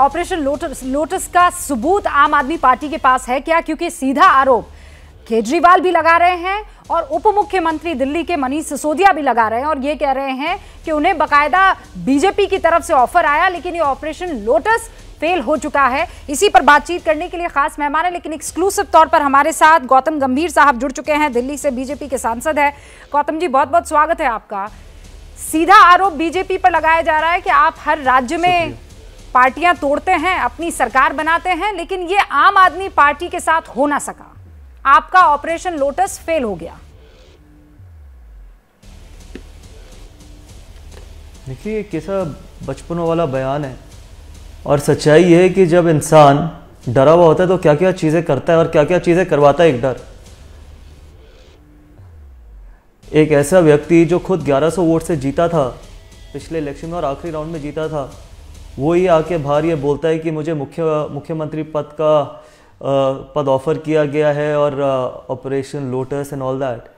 Operation lotus lotus का सबूत आम आदमी पार्टी के पास है क्या क्योंकि सीधा आरोप केजरीवाल भी लगा रहे हैं और उप मुख्यमंत्री दिल्ली के मनीष सिसोदिया भी लगा रहे हैं और ये कह रहे हैं कि उन्हें बकायदा बीजेपी की तरफ से ऑफर आया लेकिन ये ऑपरेशन लोटस फेल हो चुका है इसी पर बातचीत करने के लिए खास मेहमान है लेकिन एक्सक्लूसिव तौर पर हमारे साथ गौतम गंभीर साहब जुड़ चुके हैं दिल्ली से बीजेपी के सांसद है गौतम जी बहुत बहुत स्वागत है आपका सीधा आरोप बीजेपी पर लगाया जा रहा है कि आप हर राज्य में पार्टियां तोड़ते हैं अपनी सरकार बनाते हैं लेकिन ये आम आदमी पार्टी के साथ हो ना सका आपका ऑपरेशन लोटस फेल हो गया देखिए कैसा बचपनों वाला बयान है और सच्चाई है कि जब इंसान डरा हुआ होता है तो क्या क्या चीज़ें करता है और क्या क्या चीज़ें करवाता है एक डर एक ऐसा व्यक्ति जो खुद 1100 वोट से जीता था पिछले इलेक्शन में और आखिरी राउंड में जीता था वो ही आके बाहर ये बोलता है कि मुझे मुख्य मुख्यमंत्री पद का पद ऑफ़र किया गया है और Operation Lotus and all that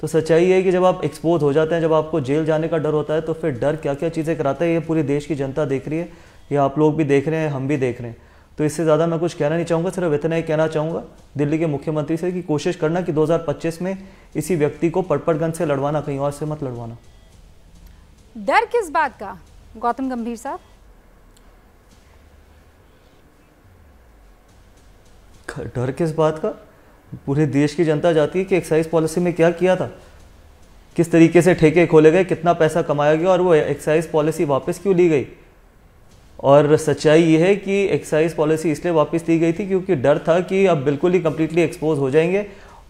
तो सच्चाई है कि जब आप एक्सपोज हो जाते हैं जब आपको जेल जाने का डर होता है तो फिर डर क्या क्या चीज़ें कराता है ये पूरी देश की जनता देख रही है ये आप लोग भी देख रहे हैं हम भी देख रहे हैं तो इससे ज़्यादा मैं कुछ कहना नहीं चाहूँगा सिर्फ इतना ही कहना चाहूँगा दिल्ली के मुख्यमंत्री से कि कोशिश करना कि 2025 में इसी व्यक्ति को पटपटगंज से लड़वाना कहीं और से मत लड़वाना डर किस बात का गौतम गंभीर साहब डर किस बात का पूरे देश की जनता जाती है कि एक्साइज पॉलिसी में क्या किया था किस तरीके से ठेके खोले गए कितना पैसा कमाया गया और वो एक्साइज पॉलिसी वापस क्यों ली गई और सच्चाई ये है कि एक्साइज पॉलिसी इसलिए वापस ली गई थी क्योंकि डर था कि अब बिल्कुल ही कम्प्लीटली एक्सपोज हो जाएंगे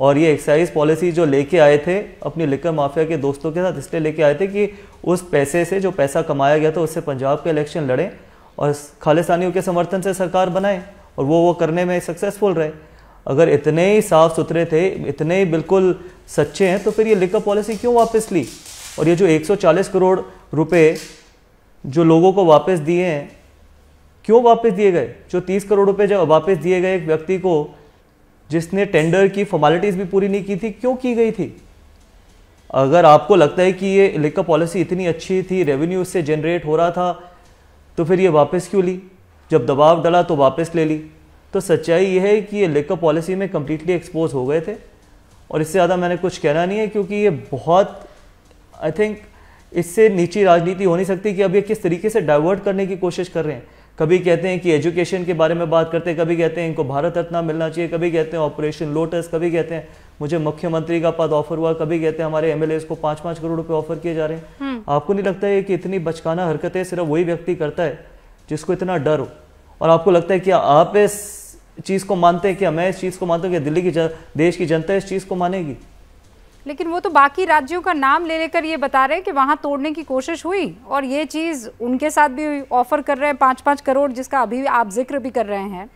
और ये एक्साइज पॉलिसी जो लेके आए थे अपनी लिकर माफिया के दोस्तों के साथ इसलिए लेके आए थे कि उस पैसे से जो पैसा कमाया गया था उससे पंजाब के इलेक्शन लड़ें और खालिस्तानियों के समर्थन से सरकार बनाएं और वो वो करने में सक्सेसफुल रहे अगर इतने ही साफ सुथरे थे इतने ही बिल्कुल सच्चे हैं तो फिर ये लिखा पॉलिसी क्यों वापस ली और ये जो 140 करोड़ रुपए जो लोगों को वापस दिए हैं क्यों वापस दिए गए जो 30 करोड़ रुपए जब वापस दिए गए एक व्यक्ति को जिसने टेंडर की फॉर्मेलिटीज़ भी पूरी नहीं की थी क्यों की गई थी अगर आपको लगता है कि ये लिकअप पॉलिसी इतनी अच्छी थी रेवेन्यू उससे जनरेट हो रहा था तो फिर ये वापस क्यों ली जब दबाव डला तो वापस ले ली तो सच्चाई ये है कि ये लेकर पॉलिसी में कम्प्लीटली एक्सपोज हो गए थे और इससे ज़्यादा मैंने कुछ कहना नहीं है क्योंकि ये बहुत आई थिंक इससे नीची राजनीति हो नहीं सकती कि अब ये किस तरीके से डाइवर्ट करने की कोशिश कर रहे हैं कभी कहते हैं कि एजुकेशन के बारे में बात करते हैं कभी कहते हैं इनको भारत रत्न मिलना चाहिए कभी कहते हैं ऑपरेशन लोटस कभी कहते हैं मुझे मुख्यमंत्री का पद ऑफर हुआ कभी कहते हैं हमारे एमएलए को पाँच पाँच करोड़ रुपए ऑफर किए जा रहे हैं हम्म। आपको नहीं लगता है कि इतनी बचकाना हरकतें सिर्फ वही व्यक्ति करता है जिसको इतना डर हो और आपको लगता है कि आप इस चीज़ को मानते हैं क्या मैं इस चीज़ को मानता हूँ दिल्ली की देश की जनता इस चीज़ को मानेगी लेकिन वो तो बाकी राज्यों का नाम ले लेकर ये बता रहे हैं कि वहां तोड़ने की कोशिश हुई और ये चीज़ उनके साथ भी ऑफर कर रहे हैं पांच पांच करोड़ जिसका अभी आप जिक्र भी कर रहे हैं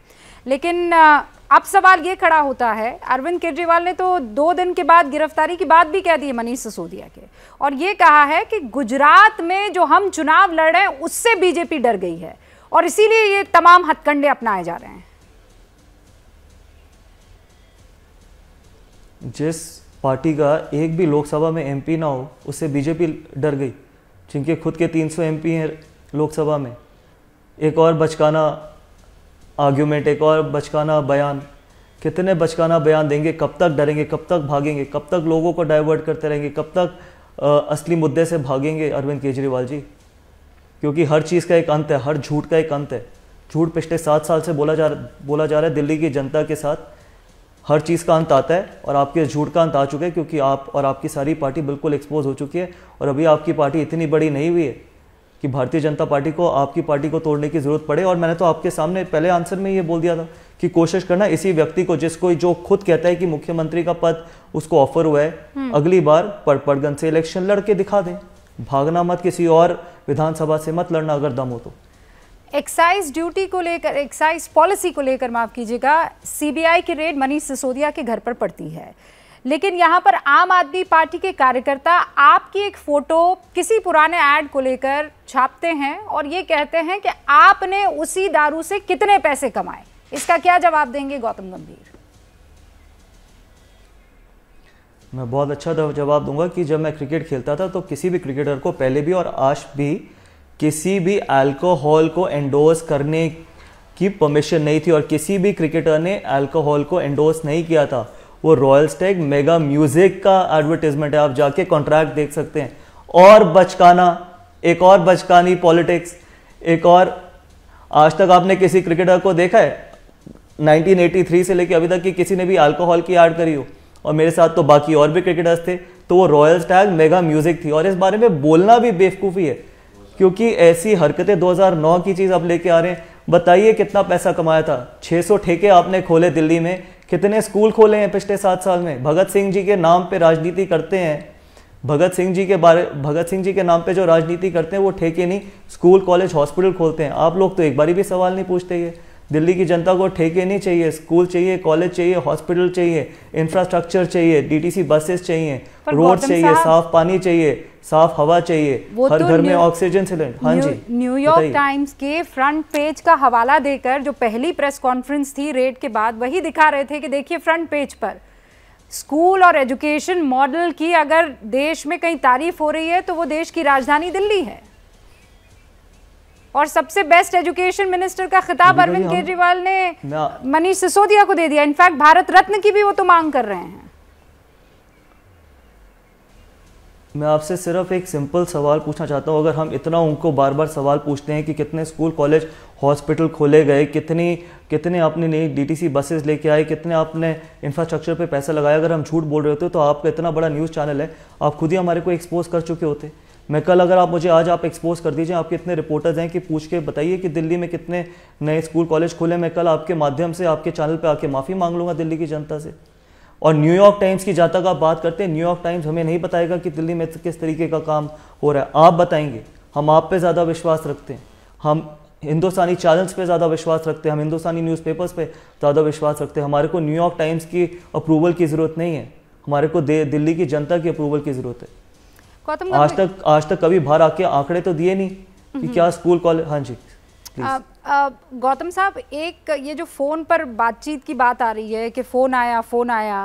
लेकिन अब सवाल ये खड़ा होता है अरविंद केजरीवाल ने तो दो दिन के बाद गिरफ्तारी की बात भी कह दी है मनीष सिसोदिया के और ये कहा है कि गुजरात में जो हम चुनाव लड़ रहे हैं उससे बीजेपी डर गई है और इसीलिए ये तमाम हथकंडे अपनाए जा रहे हैं जिस पार्टी का एक भी लोकसभा में एमपी ना हो उससे बीजेपी डर गई जिनके खुद के 300 एमपी हैं लोकसभा में एक और बचकाना आर्ग्यूमेंट एक और बचकाना बयान कितने बचकाना बयान देंगे कब तक डरेंगे कब तक भागेंगे कब तक लोगों को डाइवर्ट करते रहेंगे कब तक आ, असली मुद्दे से भागेंगे अरविंद केजरीवाल जी क्योंकि हर चीज़ का एक अंत है हर झूठ का एक अंत है झूठ पिछले सात साल से बोला जा बोला जा रहा है दिल्ली की जनता के साथ हर चीज़ का अंत आता है और आपके झूठ का अंत आ चुका है क्योंकि आप और आपकी सारी पार्टी बिल्कुल एक्सपोज हो चुकी है और अभी आपकी पार्टी इतनी बड़ी नहीं हुई है कि भारतीय जनता पार्टी को आपकी पार्टी को तोड़ने की ज़रूरत पड़े और मैंने तो आपके सामने पहले आंसर में ये बोल दिया था कि कोशिश करना इसी व्यक्ति को जिसको जो खुद कहता है कि मुख्यमंत्री का पद उसको ऑफर हुआ है हम्म। अगली बार पड़पड़गंज से इलेक्शन लड़के दिखा दें भागना मत किसी और विधानसभा से मत लड़ना अगर दम हो तो एक्साइज ड्यूटी को लेकर एक्साइज पॉलिसी को लेकर माफ कीजिएगा सीबीआई की रेड मनीष सिसोदिया के घर पर पड़ती है लेकिन यहाँ पर आम आदमी पार्टी के कार्यकर्ता आपकी एक फ़ोटो किसी पुराने एड को लेकर छापते हैं और ये कहते हैं कि आपने उसी दारू से कितने पैसे कमाए इसका क्या जवाब देंगे गौतम गंभीर मैं बहुत अच्छा जवाब दूंगा कि जब मैं क्रिकेट खेलता था तो किसी भी क्रिकेटर को पहले भी और आज भी किसी भी अल्कोहल को एंडोर्स करने की परमिशन नहीं थी और किसी भी क्रिकेटर ने अल्कोहल को एंडोर्स नहीं किया था वो रॉयल स्टैग मेगा म्यूजिक का एडवर्टीजमेंट है आप जाके कॉन्ट्रैक्ट देख सकते हैं और बचकाना एक और बचकानी पॉलिटिक्स एक और आज तक आपने किसी क्रिकेटर को देखा है 1983 से लेकर अभी तक कि किसी ने भी अल्कोहल की ऐड करी हो और मेरे साथ तो बाकी और भी क्रिकेटर्स थे तो वो रॉयल स्टैग मेगा म्यूजिक थी और इस बारे में बोलना भी बेवकूफ़ी है क्योंकि ऐसी हरकतें 2009 की चीज़ आप लेके आ रहे हैं बताइए कितना पैसा कमाया था 600 ठेके आपने खोले दिल्ली में कितने स्कूल खोले हैं पिछले सात साल में भगत सिंह जी के नाम पे राजनीति करते हैं भगत सिंह जी के बारे भगत सिंह जी के नाम पे जो राजनीति करते हैं वो ठेके नहीं स्कूल कॉलेज हॉस्पिटल खोलते हैं आप लोग तो एक बारी भी सवाल नहीं पूछते ये दिल्ली की जनता को ठेके नहीं चाहिए स्कूल चाहिए कॉलेज चाहिए हॉस्पिटल चाहिए इंफ्रास्ट्रक्चर चाहिए डीटीसी बसेस चाहिए रोड चाहिए साफ पानी चाहिए साफ हवा चाहिए हर तो घर में ऑक्सीजन सिलेंडर हाँ जी न्यूयॉर्क टाइम्स के फ्रंट पेज का हवाला देकर जो पहली प्रेस कॉन्फ्रेंस थी रेड के बाद वही दिखा रहे थे कि देखिए फ्रंट पेज पर स्कूल और एजुकेशन मॉडल की अगर देश में कहीं तारीफ हो रही है तो वो देश की राजधानी दिल्ली है और सबसे बेस्ट एजुकेशन मिनिस्टर का खिताब अरविंद केजरीवाल ने मनीष सिसोदिया को दे दिया इनफैक्ट भारत रत्न की भी वो तो मांग कर रहे हैं मैं आपसे सिर्फ एक सिंपल सवाल पूछना चाहता हूं अगर हम इतना उनको बार बार सवाल पूछते हैं कि कितने स्कूल कॉलेज हॉस्पिटल खोले गए कितनी कितने आपने नई डीटीसी बसेस लेके आए कितने आपने इंफ्रास्ट्रक्चर पे पैसा लगाया अगर हम झूठ बोल रहे होते तो आपका इतना बड़ा न्यूज़ चैनल है आप खुद ही हमारे को एक्सपोज कर चुके होते मैं कल अगर आप मुझे आज आप एक्सपोज कर दीजिए आपके इतने रिपोर्टर्स हैं कि पूछ के बताइए कि दिल्ली में कितने नए स्कूल कॉलेज खुले मैं कल आपके माध्यम से आपके चैनल पर आके माफ़ी मांग लूँगा दिल्ली की जनता से और न्यूयॉर्क टाइम्स की जहाँ तक आप बात करते हैं न्यूयॉर्क टाइम्स हमें नहीं बताएगा कि दिल्ली में किस तरीके का काम हो रहा है आप बताएंगे हम आप पे ज़्यादा विश्वास रखते हैं हम हिंदुस्तानी चैनल्स पे ज़्यादा विश्वास रखते हैं हम हिंदुस्तानी न्यूज़पेपर्स पे ज़्यादा विश्वास रखते हैं हमारे को न्यूयॉर्क टाइम्स की अप्रूवल की ज़रूरत नहीं है हमारे को दिल्ली की जनता की अप्रूवल की ज़रूरत है आज तक आज तक कभी बाहर आके आंकड़े तो दिए नहीं कि हम्म। क्या स्कूल कॉलेज हाँ जी गौतम साहब एक ये जो फ़ोन पर बातचीत की बात आ रही है कि फ़ोन आया फ़ोन आया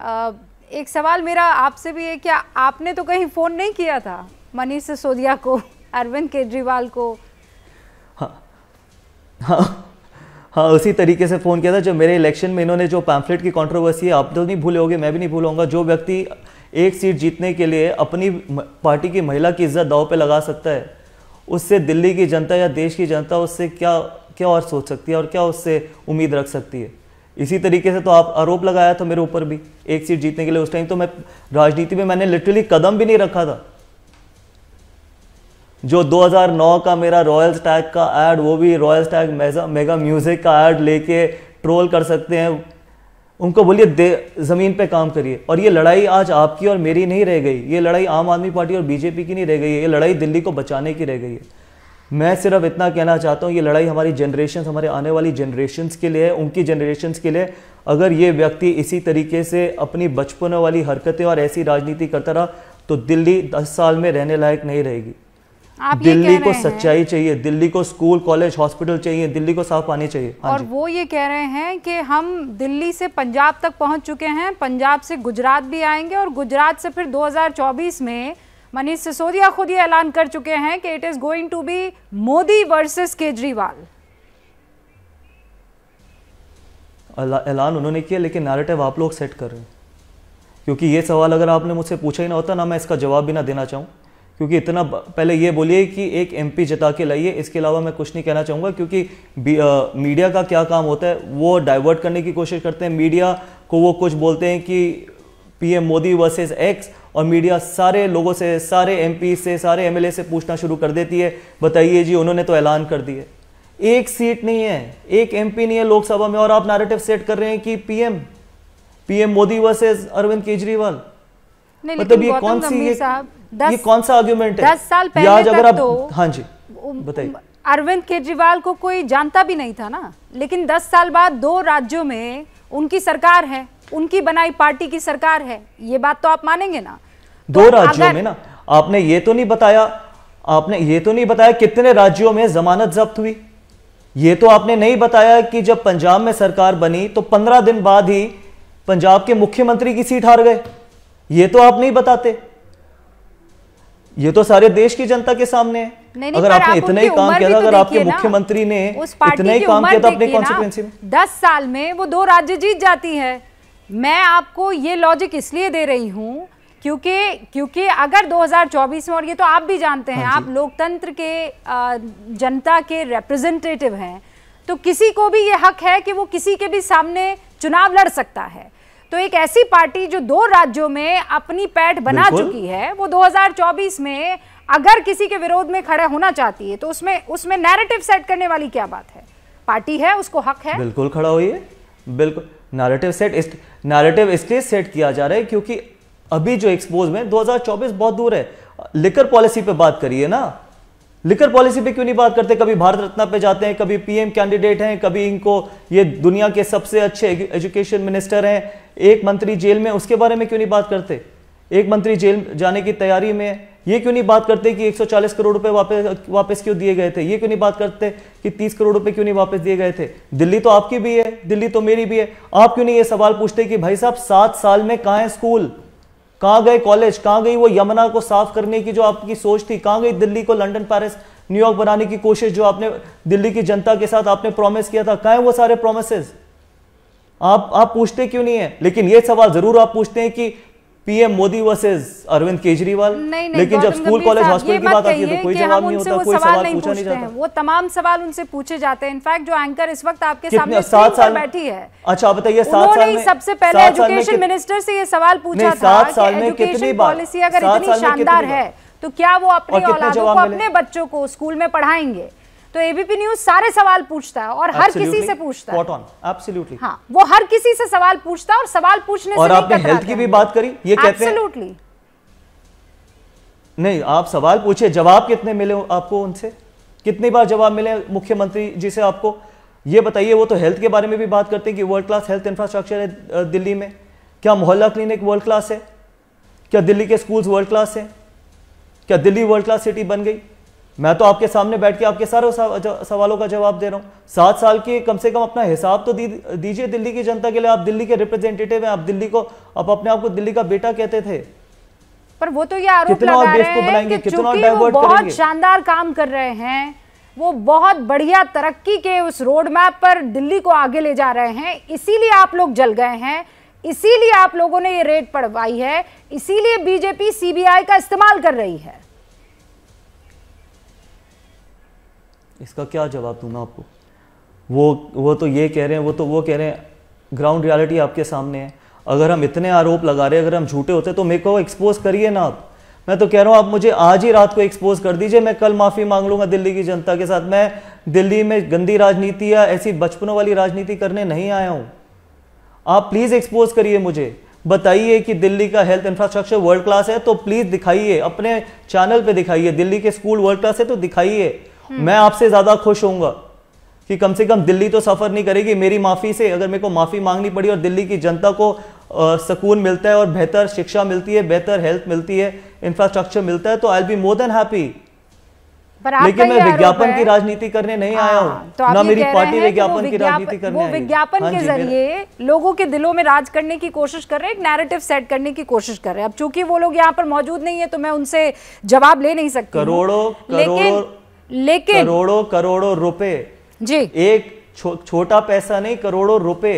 आ, एक सवाल मेरा आपसे भी है क्या आपने तो कहीं फ़ोन नहीं किया था मनीष सिसोदिया को अरविंद केजरीवाल को हाँ हाँ हाँ उसी तरीके से फ़ोन किया था जब मेरे इलेक्शन में इन्होंने जो पैम्फलेट की कंट्रोवर्सी है आप तो नहीं भूले होगे मैं भी नहीं भूलूंगा जो व्यक्ति एक सीट जीतने के लिए अपनी पार्टी की महिला की इज्जत दाव पे लगा सकता है उससे दिल्ली की जनता या देश की जनता उससे क्या क्या और सोच सकती है और क्या उससे उम्मीद रख सकती है इसी तरीके से तो आप आरोप लगाया था मेरे ऊपर भी एक सीट जीतने के लिए उस टाइम तो मैं राजनीति में मैंने लिटरली कदम भी नहीं रखा था जो 2009 का मेरा रॉयल टैग का एड वो भी रॉयल टैग मेगा म्यूज़िक का एड लेके ट्रोल कर सकते हैं उनको बोलिए दे ज़मीन पे काम करिए और ये लड़ाई आज आपकी और मेरी नहीं रह गई ये लड़ाई आम आदमी पार्टी और बीजेपी की नहीं रह गई है ये लड़ाई दिल्ली को बचाने की रह गई है मैं सिर्फ इतना कहना चाहता हूँ ये लड़ाई हमारी जनरेशन हमारे आने वाली जनरेशन के लिए है उनकी जनरेशन के लिए अगर ये व्यक्ति इसी तरीके से अपनी बचपनों वाली हरकतें और ऐसी राजनीति करता रहा तो दिल्ली दस साल में रहने लायक नहीं रहेगी आप दिल्ली को सच्चाई चाहिए दिल्ली को स्कूल कॉलेज हॉस्पिटल चाहिए दिल्ली को साफ पानी चाहिए हाँ और वो ये कह रहे हैं कि हम दिल्ली से पंजाब तक पहुंच चुके हैं पंजाब से गुजरात भी आएंगे और गुजरात से फिर 2024 में मनीष सिसोदिया खुद ये ऐलान कर चुके हैं कि it is going to be Modi versus Kejriwal ऐलान उन्होंने किया लेकिन नारेटिव आप लोग सेट कर रहे हैं क्योंकि ये सवाल अगर आपने मुझसे पूछा ही ना होता ना मैं इसका जवाब भी ना देना चाहूँ क्योंकि इतना पहले ये बोलिए कि एक एमपी जता के लाइए इसके अलावा मैं कुछ नहीं कहना चाहूँगा क्योंकि आ, मीडिया का क्या काम होता है वो डाइवर्ट करने की कोशिश करते हैं मीडिया को वो कुछ बोलते हैं कि पीएम मोदी वर्सेस एक्स और मीडिया सारे लोगों से सारे एमपी से सारे एमएलए से पूछना शुरू कर देती है बताइए जी उन्होंने तो ऐलान कर दिए एक सीट नहीं है एक एमपी नहीं है लोकसभा में और आप नारेटिव सेट कर रहे हैं कि PM PM Modi versus Arvind Kejriwal मतलब ये कौन सी साहब ये कौन सा आर्ग्यूमेंट है दस साल पहले आज अगर आप तो हाँ जी बताइए अरविंद केजरीवाल को कोई जानता भी नहीं था ना लेकिन दस साल बाद दो राज्यों में उनकी सरकार है उनकी बनाई पार्टी की सरकार है ये बात तो आप मानेंगे ना तो दो तो राज्यों में ना आपने ये तो नहीं बताया आपने ये तो नहीं बताया कितने राज्यों में जमानत जब्त हुई ये तो आपने नहीं बताया कि जब पंजाब में सरकार बनी तो पंद्रह दिन बाद ही पंजाब के मुख्यमंत्री की सीट हार गए ये तो आप नहीं बताते ये तो सारे देश की जनता के सामने है नहीं, नहीं, अगर आपने इतना ही काम किया था तो अगर आपके मुख्यमंत्री ने इतना ही काम किया था अपने कॉन्स्टिट्युएंसी में दस साल में वो दो राज्य जीत जाती है मैं आपको ये लॉजिक इसलिए दे रही हूँ क्योंकि क्योंकि अगर 2024 में और ये तो आप भी जानते हैं हाँ आप लोकतंत्र के जनता के रिप्रेजेंटेटिव हैं तो किसी को भी ये हक है कि वो किसी के भी सामने चुनाव लड़ सकता है तो एक ऐसी पार्टी जो दो राज्यों में अपनी पैठ बना चुकी है वो 2024 में अगर किसी के विरोध में खड़ा होना चाहती है तो उसमें उसमें नैरेटिव सेट करने वाली क्या बात है पार्टी है उसको हक है बिल्कुल खड़ा होइए बिल्कुल नैरेटिव सेट इस, नैरेटिव इसलिए सेट किया जा रहा है क्योंकि अभी जो एक्सपोज में 2024 बहुत दूर है लिकर पॉलिसी पे बात करिए ना लिकर पॉलिसी पे क्यों नहीं बात करते कभी भारत रत्न पे जाते हैं कभी पीएम कैंडिडेट हैं कभी इनको ये दुनिया के सबसे अच्छे एजुकेशन मिनिस्टर हैं एक मंत्री जेल में उसके बारे में क्यों नहीं बात करते एक मंत्री जेल जाने की तैयारी में ये क्यों नहीं बात करते कि 140 करोड़ रुपए वापस वापस क्यों दिए गए थे ये क्यों नहीं बात करते कि 30 करोड़ रुपए क्यों नहीं वापस दिए गए थे दिल्ली तो आपकी भी है दिल्ली तो मेरी भी है आप क्यों नहीं ये सवाल पूछते कि भाई साहब सात साल में कहाँ है स्कूल कहाँ गए कॉलेज कहाँ गई वो यमुना को साफ करने की जो आपकी सोच थी कहां गई दिल्ली को लंडन पैरिस न्यूयॉर्क बनाने की कोशिश जो आपने दिल्ली की जनता के साथ आपने प्रॉमिस किया था कहाँ वो सारे प्रोमिस आप आप पूछते क्यों नहीं है लेकिन ये सवाल जरूर आप पूछते हैं कि पीएम मोदी वर्सेस अरविंद केजरीवाल नहीं, नहीं, लेकिन जब स्कूल कॉलेज हॉस्पिटल की बात आती है तो कोई जवाब नहीं होता कोई सवाल नहीं पूछा नहीं जाता वो तमाम सवाल उनसे पूछे जाते हैं इनफैक्ट जो एंकर इस वक्त आपके सामने सात साल बैठी है अच्छा बताइए सात साल में सबसे पहले एजुकेशन मिनिस्टर से ये सवाल पूछा था सात साल में कितनी पॉलिसी अगर इतनी शानदार है तो क्या वो अपने औलादों को अपने बच्चों को स्कूल में पढ़ाएंगे तो एबीपी न्यूज सारे सवाल पूछता है और हर किसी से पूछता है हाँ वो हर किसी से सवाल पूछता है और सवाल पूछने और से आपने हेल्थ की भी बात करी ये कहते हैं नहीं आप सवाल पूछे जवाब कितने मिले आपको उनसे कितनी बार जवाब मिले मुख्यमंत्री जी से आपको ये बताइए वो तो हेल्थ के बारे में भी बात करते हैं कि वर्ल्ड क्लास हेल्थ इंफ्रास्ट्रक्चर है दिल्ली में क्या मोहल्ला क्लिनिक वर्ल्ड क्लास है क्या दिल्ली के स्कूल्स वर्ल्ड क्लास हैं क्या दिल्ली वर्ल्ड क्लास सिटी बन गई मैं तो आपके सामने बैठ के आपके सारे सवालों का जवाब दे रहा हूँ सात साल की कम से कम अपना हिसाब तो दीजिए दिल्ली की जनता के लिए आप दिल्ली के रिप्रेजेंटेटिव हैं आप दिल्ली को आप अपने आप को दिल्ली का बेटा कहते थे पर वो तो ये आरोप लगा रहे हैं कि चूंकि वो बहुत शानदार काम कर रहे हैं वो बहुत बढ़िया तरक्की के उस रोड मैप पर दिल्ली को आगे ले जा रहे हैं इसीलिए आप लोग जल गए हैं इसीलिए आप लोगों ने ये रेट पड़वाई है इसीलिए बीजेपी सीबीआई का इस्तेमाल कर रही है इसका क्या जवाब दूँ मैं आपको वो वो तो ये कह रहे हैं वो तो वो कह रहे हैं ग्राउंड रियलिटी आपके सामने है अगर हम इतने आरोप लगा रहे हैं अगर हम झूठे होते तो मेरे को एक्सपोज करिए ना आप मैं तो कह रहा हूँ आप मुझे आज ही रात को एक्सपोज कर दीजिए मैं कल माफ़ी मांग लूँगा दिल्ली की जनता के साथ मैं दिल्ली में गंदी राजनीति या ऐसी बचपनों वाली राजनीति करने नहीं आया हूँ आप प्लीज़ एक्सपोज करिए मुझे बताइए कि दिल्ली का हेल्थ इंफ्रास्ट्रक्चर वर्ल्ड क्लास है तो प्लीज़ दिखाइए अपने चैनल पे दिखाइए दिल्ली के स्कूल वर्ल्ड क्लास है तो दिखाइए हम्म। मैं आपसे ज्यादा खुश होऊंगा कि कम से कम दिल्ली तो सफर नहीं करेगी मेरी माफी से अगर मेरे को माफी मांगनी पड़ी और दिल्ली की जनता को सुकून मिलता है और बेहतर शिक्षा मिलती है बेहतर हेल्थ मिलती है इंफ्रास्ट्रक्चर मिलता है तो I be more than happy लेकिन मैं विज्ञापन की राजनीति करने नहीं आया हूँ हाँ, तो ना मेरी पार्टी विज्ञापन की राजनीति करने वो विज्ञापन हाँ के जरिए लोगों के दिलों में राज करने की कोशिश कर रहे हैं एक नैरेटिव सेट करने की कोशिश कर रहे हैं अब चूंकि वो लोग यहाँ पर मौजूद नहीं है तो मैं उनसे जवाब ले नहीं सकती करोड़ों करोड़ों लेकिन करोड़ों करोड़ों रुपए जी एक छो, छोटा पैसा नहीं करोड़ों रुपए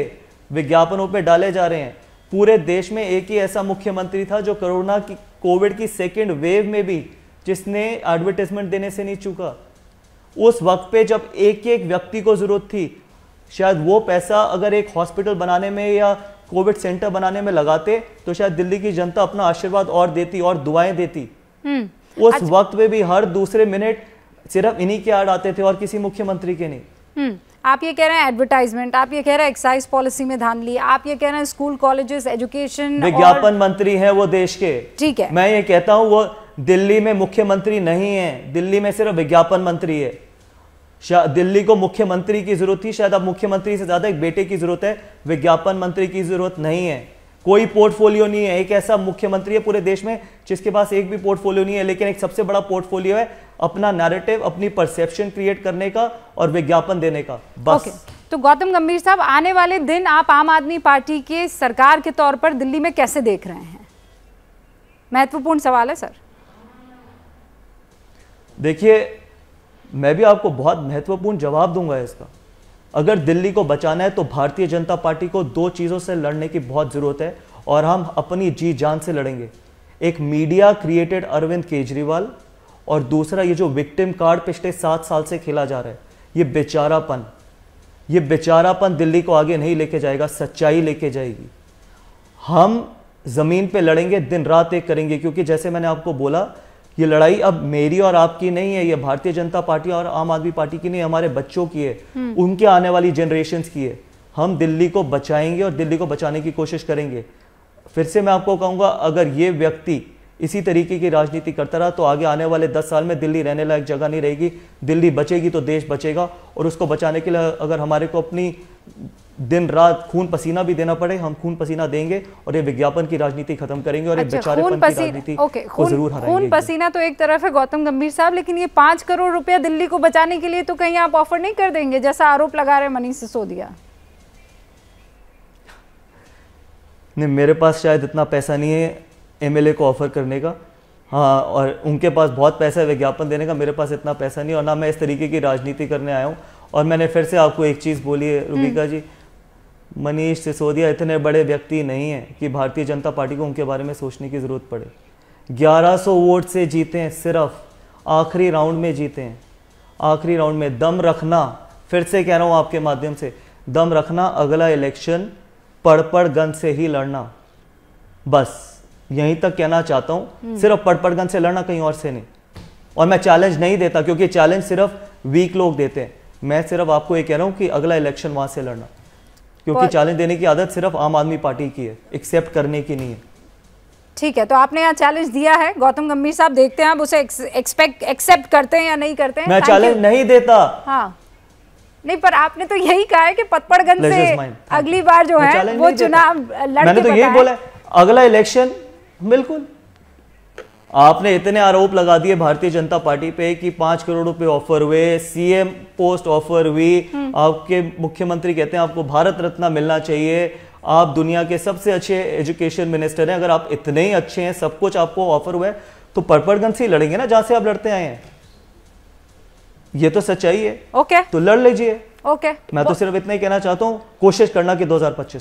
विज्ञापनों पे डाले जा रहे हैं पूरे देश में एक ही ऐसा मुख्यमंत्री था जो कोरोना की कोविड की सेकेंड वेव में भी जिसने एडवर्टाइजमेंट देने से नहीं चुका उस वक्त पे जब एक एक व्यक्ति को जरूरत थी शायद वो पैसा अगर एक हॉस्पिटल बनाने में या कोविड सेंटर बनाने में लगाते तो शायद दिल्ली की जनता अपना आशीर्वाद और देती और दुआएं देती हम्म। उस वक्त में भी हर दूसरे मिनट सिर्फ इन्हीं के आड़ आते थे और किसी मुख्यमंत्री के नहीं हम्म, आप ये कह रहे हैं एडवर्टाइजमेंट आप ये कह रहे हैं एक्साइज पॉलिसी में धान लिए आप ये कह रहे हैं स्कूल कॉलेजेस एजुकेशन विज्ञापन और... मंत्री है वो देश के ठीक है मैं ये कहता हूँ वो दिल्ली में मुख्यमंत्री नहीं है दिल्ली में सिर्फ विज्ञापन मंत्री है दिल्ली को मुख्यमंत्री की जरूरत थी शायद अब मुख्यमंत्री से ज्यादा एक बेटे की जरूरत है विज्ञापन मंत्री की जरूरत नहीं है कोई पोर्टफोलियो नहीं है एक ऐसा मुख्यमंत्री है पूरे देश में जिसके पास एक भी पोर्टफोलियो नहीं है लेकिन एक सबसे बड़ा पोर्टफोलियो है अपना नैरेटिव अपनी परसेप्शन क्रिएट करने का और विज्ञापन देने का बस okay. तो गौतम गंभीर साहब आने वाले दिन आप आम आदमी पार्टी के सरकार के तौर पर दिल्ली में कैसे देख रहे हैं महत्वपूर्ण सवाल है सर देखिए मैं भी आपको बहुत महत्वपूर्ण जवाब दूंगा इसका अगर दिल्ली को बचाना है तो भारतीय जनता पार्टी को दो चीज़ों से लड़ने की बहुत ज़रूरत है और हम अपनी जी जान से लड़ेंगे एक मीडिया क्रिएटेड अरविंद केजरीवाल और दूसरा ये जो विक्टिम कार्ड पिछले सात साल से खेला जा रहा है ये बेचारापन ये बेचारापन दिल्ली को आगे नहीं लेके जाएगा सच्चाई लेके जाएगी हम ज़मीन पे लड़ेंगे दिन रात एक करेंगे क्योंकि जैसे मैंने आपको बोला ये लड़ाई अब मेरी और आपकी नहीं है ये भारतीय जनता पार्टी और आम आदमी पार्टी की नहीं हमारे बच्चों की है हम्म। उनके आने वाली जनरेशन की है हम दिल्ली को बचाएंगे और दिल्ली को बचाने की कोशिश करेंगे फिर से मैं आपको कहूंगा अगर ये व्यक्ति इसी तरीके की राजनीति करता रहा तो आगे आने वाले दस साल में दिल्ली रहने लायक जगह नहीं रहेगी दिल्ली बचेगी तो देश बचेगा और उसको बचाने के लिए अगर हमारे को अपनी दिन रात खून पसीना भी देना पड़े हम खून पसीना देंगे और ये विज्ञापन की राजनीति खत्म करेंगे और अच्छा, ये बेचारेपन खून, जरूर खून पसीना तो एक तरफ है गौतम गंभीर साहब लेकिन ये पांच करोड़ रुपया दिल्ली को बचाने के लिए तो कहीं आप ऑफर नहीं कर देंगे जैसा आरोप लगा रहे मनीष सिसोदिया नहीं मेरे पास शायद इतना पैसा नहीं है एमएलए को ऑफ़र करने का हाँ और उनके पास बहुत पैसा है विज्ञापन देने का मेरे पास इतना पैसा नहीं और ना मैं इस तरीके की राजनीति करने आया हूँ और मैंने फिर से आपको एक चीज़ बोली है रूबिका हम्म। जी मनीष सिसोदिया इतने बड़े व्यक्ति नहीं हैं कि भारतीय जनता पार्टी को उनके बारे में सोचने की ज़रूरत पड़े 1100 वोट से जीते हैं सिर्फ आखिरी राउंड में जीते हैं आखिरी राउंड में दम रखना फिर से कह रहा हूँ आपके माध्यम से दम रखना अगला इलेक्शन पड़ पड़ गन से ही लड़ना बस यहीं तक कहना चाहता हूं हम्म। सिर्फ पटपटगन से लड़ना कहीं और से नहीं और मैं चैलेंज नहीं देता क्योंकि चैलेंज सिर्फ वीक लोग देते हैं मैं सिर्फ आपको ये कह रहा हूं कि अगला इलेक्शन वहां से लड़ना क्योंकि चैलेंज देने की आदत सिर्फ आम आदमी पार्टी की है एक्सेप्ट करने की नहीं है ठीक है तो आपने यहाँ चैलेंज दिया है गौतम गंभीर साहब देखते हैं आप उसे एक्सेप्ट करते हैं या नहीं करते हैं मैं चैलेंज नहीं देता हाँ नहीं पर आपने तो यही कहा है कि पतपड़गंज से अगली बार जो है वो चुनाव लड़ने तो यही बोला अगला इलेक्शन बिल्कुल आपने इतने आरोप लगा दिए भारतीय जनता पार्टी पे कि पांच करोड़ रुपए ऑफर हुए सीएम पोस्ट ऑफर हुई हम्म। आपके मुख्यमंत्री कहते हैं आपको भारत रत्न मिलना चाहिए आप दुनिया के सबसे अच्छे एजुकेशन मिनिस्टर हैं अगर आप इतने ही अच्छे हैं सब कुछ आपको ऑफर हुआ है तो पड़पड़गंज से लड़ेंगे ना जहां से आप लड़ते आए हैं ये तो सच्चाई है ओके तो लड़ लीजिए ओके मैं तो सिर्फ इतना ही कहना चाहता हूँ कोशिश करना कि दो में